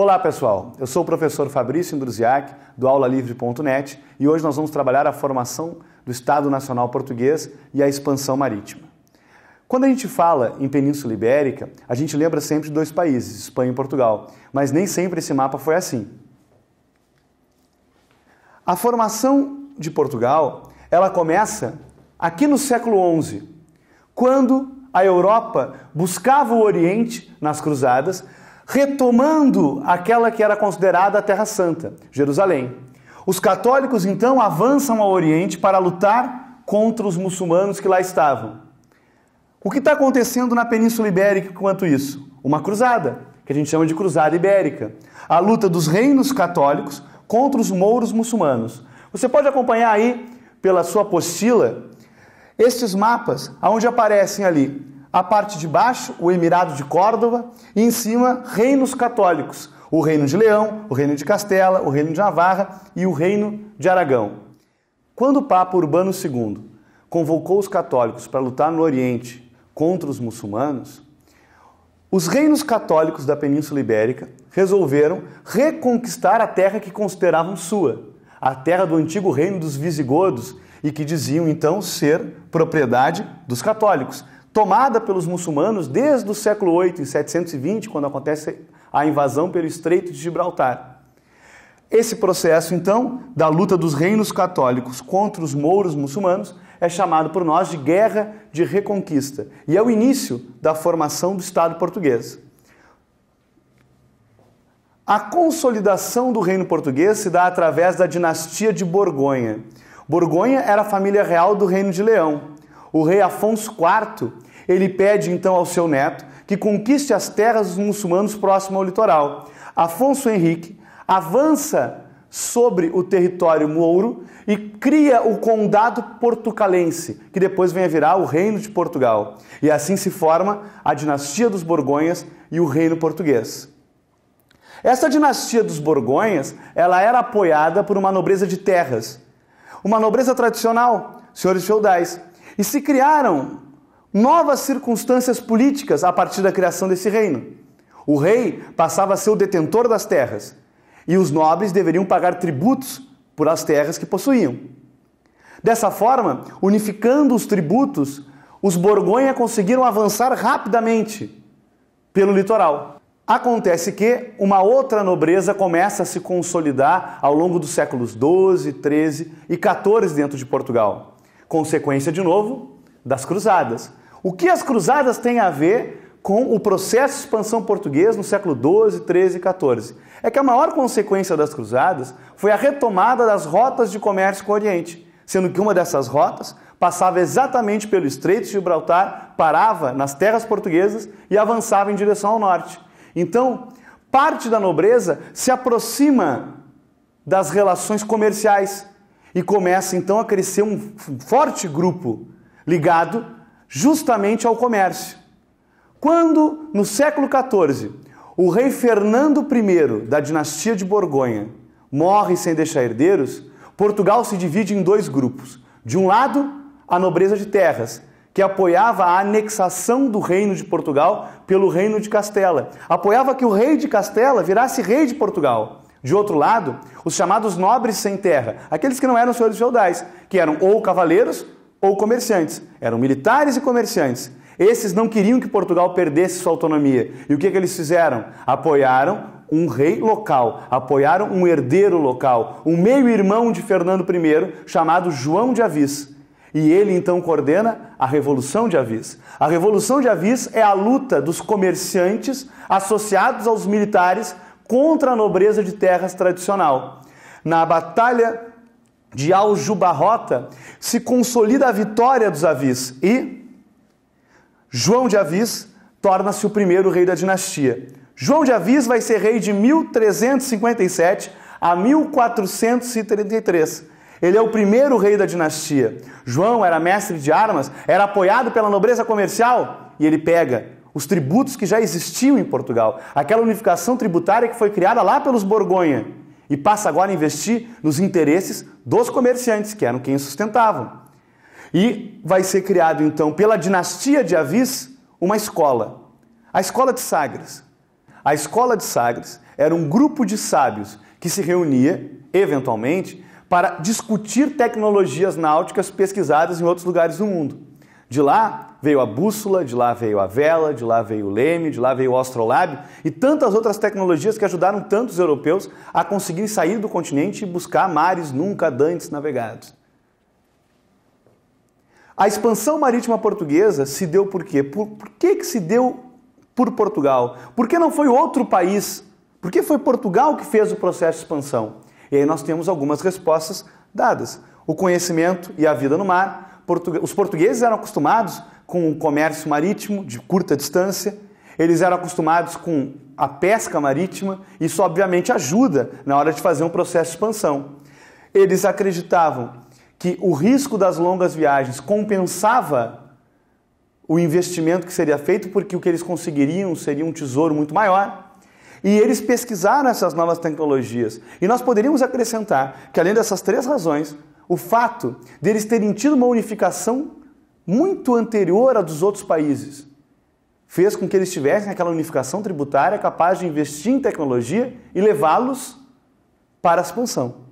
Olá pessoal, eu sou o professor Fabrício Indruziak, do aulalivre.net, e hoje nós vamos trabalhar a formação do Estado Nacional Português e a expansão marítima. Quando a gente fala em Península Ibérica, a gente lembra sempre de dois países, Espanha e Portugal, mas nem sempre esse mapa foi assim. A formação de Portugal, ela começa aqui no século XI, quando a Europa buscava o Oriente nas cruzadas retomando aquela que era considerada a Terra Santa, Jerusalém. Os católicos então avançam ao Oriente para lutar contra os muçulmanos que lá estavam. O que está acontecendo na Península Ibérica quanto isso? Uma cruzada, que a gente chama de Cruzada Ibérica. A luta dos reinos católicos contra os mouros muçulmanos. Você pode acompanhar aí pela sua apostila estes mapas onde aparecem ali a parte de baixo, o Emirado de Córdoba, e em cima, reinos católicos, o Reino de Leão, o Reino de Castela, o Reino de Navarra e o Reino de Aragão. Quando o Papa Urbano II convocou os católicos para lutar no Oriente contra os muçulmanos, os reinos católicos da Península Ibérica resolveram reconquistar a terra que consideravam sua, a terra do antigo reino dos Visigodos e que diziam então ser propriedade dos católicos tomada pelos muçulmanos desde o século VIII em 720, quando acontece a invasão pelo Estreito de Gibraltar. Esse processo, então, da luta dos reinos católicos contra os mouros muçulmanos é chamado por nós de Guerra de Reconquista e é o início da formação do Estado português. A consolidação do reino português se dá através da dinastia de Borgonha. Borgonha era a família real do reino de Leão. O rei Afonso IV ele pede então ao seu neto que conquiste as terras dos muçulmanos próximo ao litoral. Afonso Henrique avança sobre o território mouro e cria o condado portucalense, que depois vem a virar o Reino de Portugal. E assim se forma a dinastia dos Borgonhas e o Reino Português. Essa dinastia dos Borgonhas, ela era apoiada por uma nobreza de terras, uma nobreza tradicional, senhores feudais. E se criaram novas circunstâncias políticas a partir da criação desse reino. O rei passava a ser o detentor das terras e os nobres deveriam pagar tributos por as terras que possuíam. Dessa forma, unificando os tributos, os Borgonha conseguiram avançar rapidamente pelo litoral. Acontece que uma outra nobreza começa a se consolidar ao longo dos séculos 12, 13 e 14 dentro de Portugal. Consequência, de novo, das cruzadas. O que as cruzadas têm a ver com o processo de expansão português no século XII, XIII e XIV? É que a maior consequência das cruzadas foi a retomada das rotas de comércio com o Oriente, sendo que uma dessas rotas passava exatamente pelo Estreito de Gibraltar, parava nas terras portuguesas e avançava em direção ao norte. Então, parte da nobreza se aproxima das relações comerciais e começa então a crescer um forte grupo ligado justamente ao comércio. Quando, no século XIV, o rei Fernando I da dinastia de Borgonha morre sem deixar herdeiros, Portugal se divide em dois grupos. De um lado, a nobreza de terras, que apoiava a anexação do reino de Portugal pelo reino de Castela. Apoiava que o rei de Castela virasse rei de Portugal. De outro lado, os chamados nobres sem terra, aqueles que não eram senhores feudais, que eram ou cavaleiros ou comerciantes. Eram militares e comerciantes. Esses não queriam que Portugal perdesse sua autonomia. E o que, é que eles fizeram? Apoiaram um rei local, apoiaram um herdeiro local, um meio-irmão de Fernando I, chamado João de Avis. E ele então coordena a Revolução de Avis. A Revolução de Avis é a luta dos comerciantes associados aos militares contra a nobreza de terras tradicional. Na Batalha de Aljubarrota, se consolida a vitória dos Avis e João de Avis torna-se o primeiro rei da dinastia. João de Avis vai ser rei de 1357 a 1433. Ele é o primeiro rei da dinastia. João era mestre de armas, era apoiado pela nobreza comercial e ele pega os tributos que já existiam em Portugal, aquela unificação tributária que foi criada lá pelos Borgonha e passa agora a investir nos interesses dos comerciantes, que eram quem sustentavam. E vai ser criado então pela dinastia de Avis uma escola, a escola de Sagres. A escola de Sagres era um grupo de sábios que se reunia eventualmente para discutir tecnologias náuticas pesquisadas em outros lugares do mundo. De lá veio a bússola, de lá veio a vela, de lá veio o leme, de lá veio o astrolábio e tantas outras tecnologias que ajudaram tantos europeus a conseguirem sair do continente e buscar mares nunca dantes navegados. A expansão marítima portuguesa se deu por quê? Por, por que, que se deu por Portugal? Por que não foi outro país? Por que foi Portugal que fez o processo de expansão? E aí nós temos algumas respostas dadas. O conhecimento e a vida no mar, os portugueses eram acostumados com o comércio marítimo de curta distância, eles eram acostumados com a pesca marítima, isso obviamente ajuda na hora de fazer um processo de expansão. Eles acreditavam que o risco das longas viagens compensava o investimento que seria feito, porque o que eles conseguiriam seria um tesouro muito maior. E eles pesquisaram essas novas tecnologias. E nós poderíamos acrescentar que, além dessas três razões, o fato deles terem tido uma unificação muito anterior à dos outros países fez com que eles tivessem aquela unificação tributária capaz de investir em tecnologia e levá-los para a expansão.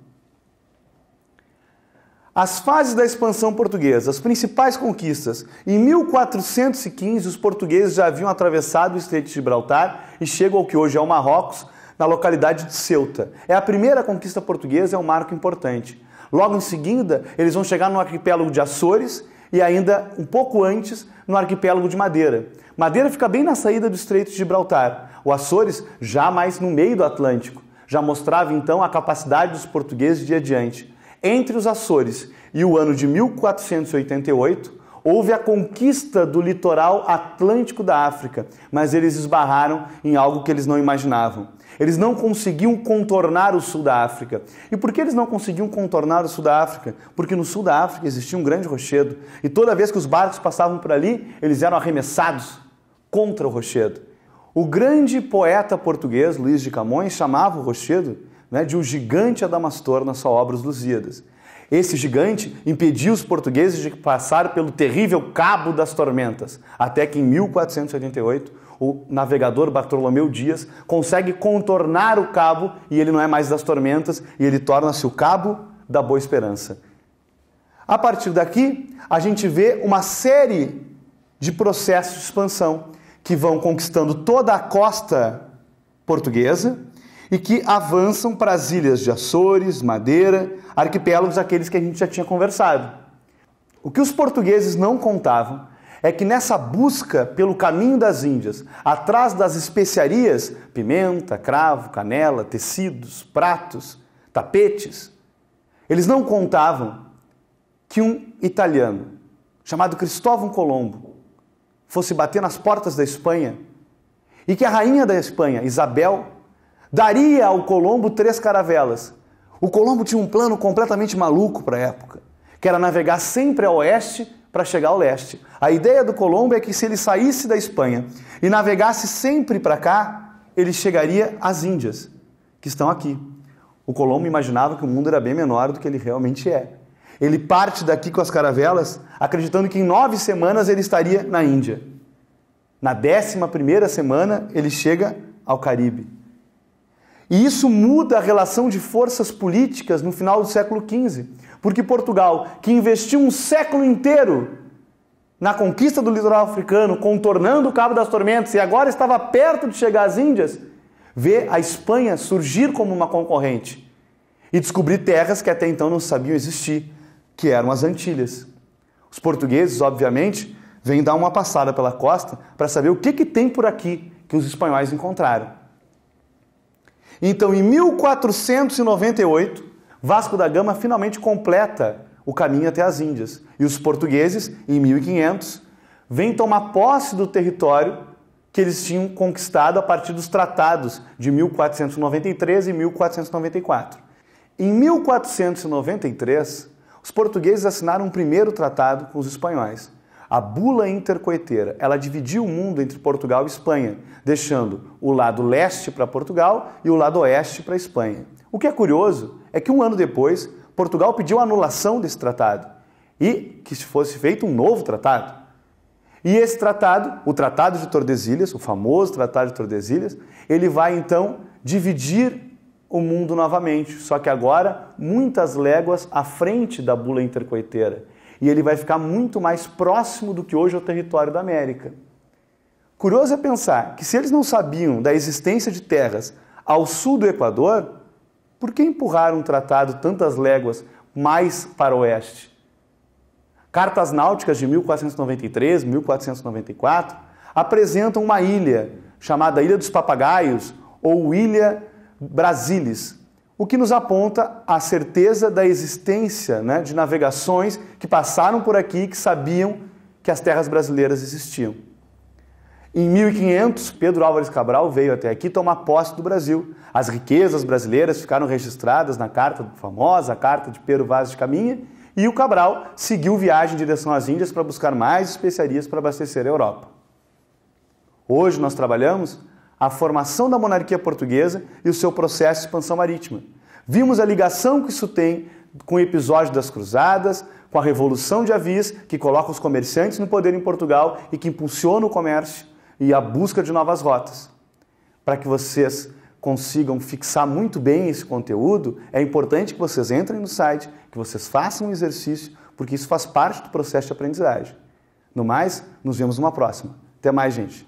As fases da expansão portuguesa, as principais conquistas. Em 1415, os portugueses já haviam atravessado o Estreito de Gibraltar e chegam ao que hoje é o Marrocos, na localidade de Ceuta. É a primeira conquista portuguesa, é um marco importante. Logo em seguida, eles vão chegar no arquipélago de Açores e ainda um pouco antes no arquipélago de Madeira. Madeira fica bem na saída do Estreito de Gibraltar, o Açores já mais no meio do Atlântico. Já mostrava então a capacidade dos portugueses de adiante. Entre os Açores e o ano de 1488, Houve a conquista do litoral atlântico da África, mas eles esbarraram em algo que eles não imaginavam. Eles não conseguiam contornar o sul da África. E por que eles não conseguiam contornar o sul da África? Porque no sul da África existia um grande rochedo, e toda vez que os barcos passavam por ali, eles eram arremessados contra o rochedo. O grande poeta português Luís de Camões chamava o rochedo né, de um gigante Adamastor na sua obra Os Lusíadas. Esse gigante impediu os portugueses de passar pelo terrível Cabo das Tormentas, até que em 1488 o navegador Bartolomeu Dias consegue contornar o cabo e ele não é mais das tormentas e ele torna-se o Cabo da Boa Esperança. A partir daqui, a gente vê uma série de processos de expansão que vão conquistando toda a costa portuguesa, e que avançam para as ilhas de Açores, Madeira, arquipélagos aqueles que a gente já tinha conversado. O que os portugueses não contavam é que nessa busca pelo caminho das Índias, atrás das especiarias, pimenta, cravo, canela, tecidos, pratos, tapetes, eles não contavam que um italiano chamado Cristóvão Colombo fosse bater nas portas da Espanha e que a rainha da Espanha, Isabel daria ao Colombo três caravelas. O Colombo tinha um plano completamente maluco para a época, que era navegar sempre a oeste para chegar ao leste. A ideia do Colombo é que se ele saísse da Espanha e navegasse sempre para cá, ele chegaria às Índias, que estão aqui. O Colombo imaginava que o mundo era bem menor do que ele realmente é. Ele parte daqui com as caravelas, acreditando que em nove semanas ele estaria na Índia. Na décima primeira semana, ele chega ao Caribe. E isso muda a relação de forças políticas no final do século XV, porque Portugal, que investiu um século inteiro na conquista do litoral africano, contornando o Cabo das Tormentas e agora estava perto de chegar às Índias, vê a Espanha surgir como uma concorrente e descobrir terras que até então não sabiam existir, que eram as Antilhas. Os portugueses, obviamente, vêm dar uma passada pela costa para saber o que, que tem por aqui que os espanhóis encontraram. Então, em 1498, Vasco da Gama finalmente completa o caminho até as Índias. E os portugueses, em 1500, vêm tomar posse do território que eles tinham conquistado a partir dos tratados de 1493 e 1494. Em 1493, os portugueses assinaram um primeiro tratado com os espanhóis, a bula intercoeteira, ela dividiu o mundo entre Portugal e Espanha, deixando o lado leste para Portugal e o lado oeste para Espanha. O que é curioso é que um ano depois, Portugal pediu a anulação desse tratado e que se fosse feito um novo tratado. E esse tratado, o Tratado de Tordesilhas, o famoso Tratado de Tordesilhas, ele vai então dividir o mundo novamente, só que agora muitas léguas à frente da bula intercoeteira e ele vai ficar muito mais próximo do que hoje é o território da América. Curioso é pensar que se eles não sabiam da existência de terras ao sul do Equador, por que empurraram um tratado tantas léguas mais para o oeste? Cartas náuticas de 1493, 1494 apresentam uma ilha chamada Ilha dos Papagaios ou Ilha Brasilis, o que nos aponta a certeza da existência né, de navegações que passaram por aqui que sabiam que as terras brasileiras existiam. Em 1500, Pedro Álvares Cabral veio até aqui tomar posse do Brasil. As riquezas brasileiras ficaram registradas na carta famosa, a carta de Pedro Vaz de Caminha, e o Cabral seguiu viagem em direção às Índias para buscar mais especiarias para abastecer a Europa. Hoje nós trabalhamos a formação da monarquia portuguesa e o seu processo de expansão marítima. Vimos a ligação que isso tem com o episódio das Cruzadas, com a Revolução de Avis, que coloca os comerciantes no poder em Portugal e que impulsiona o comércio e a busca de novas rotas. Para que vocês consigam fixar muito bem esse conteúdo, é importante que vocês entrem no site, que vocês façam um exercício, porque isso faz parte do processo de aprendizagem. No mais, nos vemos numa próxima. Até mais, gente!